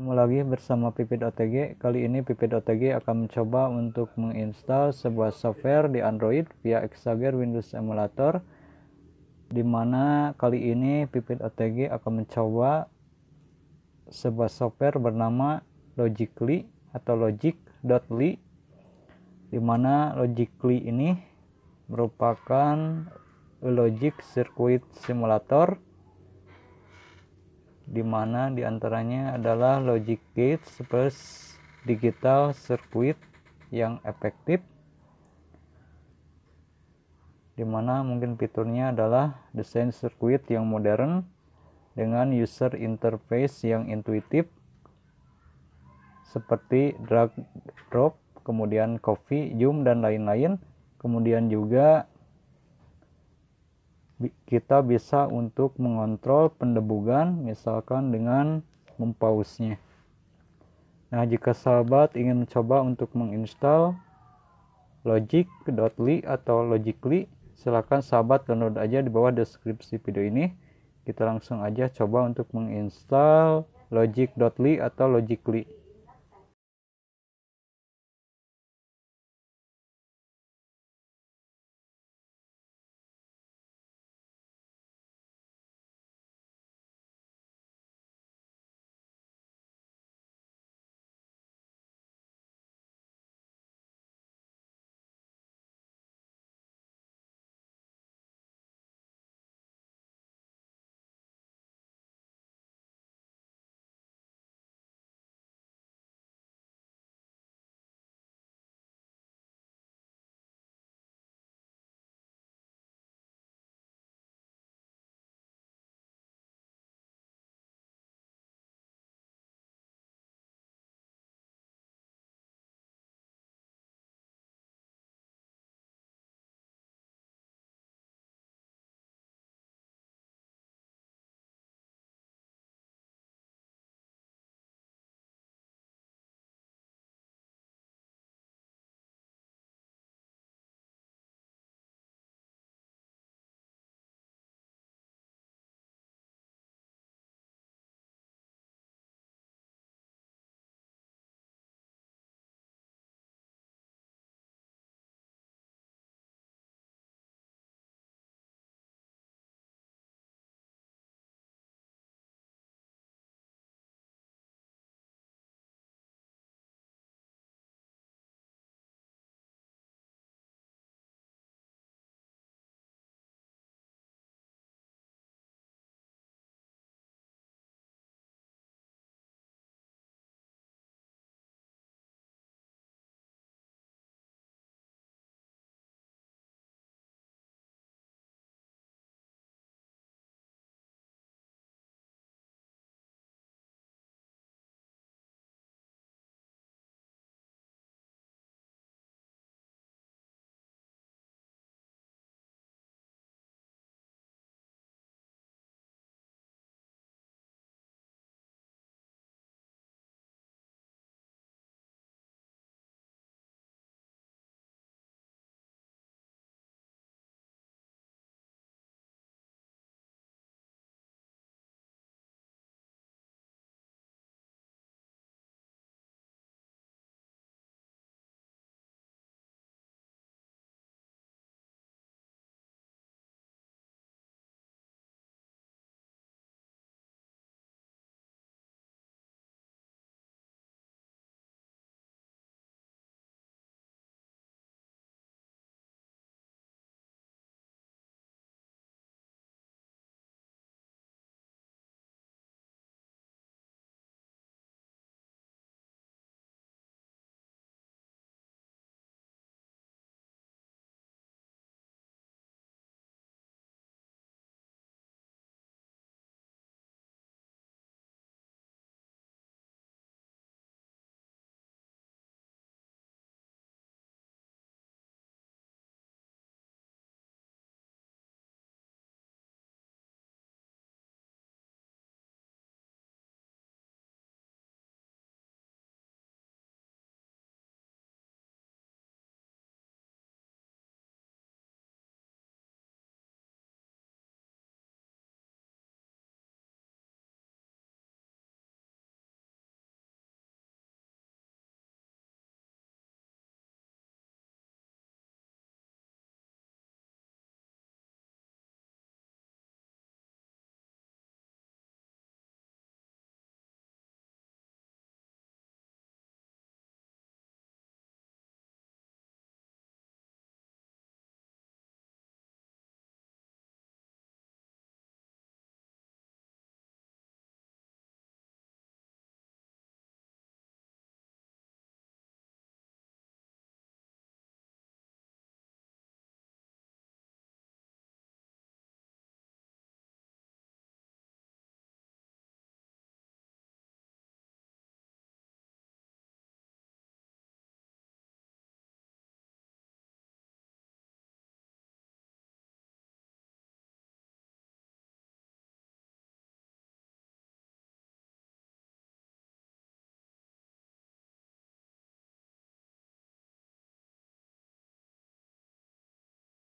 Ketemu lagi bersama Pipit OTG. Kali ini Pipit OTG akan mencoba untuk menginstal sebuah software di Android via Exager Windows Emulator. Dimana kali ini Pipit OTG akan mencoba sebuah software bernama Logically atau Logic.ly. Dimana Logically ini merupakan Logic Circuit Simulator di mana di antaranya adalah logic gate plus digital circuit yang efektif di mana mungkin fiturnya adalah desain circuit yang modern dengan user interface yang intuitif seperti drag drop kemudian coffee zoom dan lain-lain kemudian juga kita bisa untuk mengontrol pendebugan misalkan dengan mempausnya nah jika sahabat ingin mencoba untuk menginstal logic.ly atau logically silakan sahabat download aja di bawah deskripsi video ini kita langsung aja coba untuk menginstal logic.ly atau logically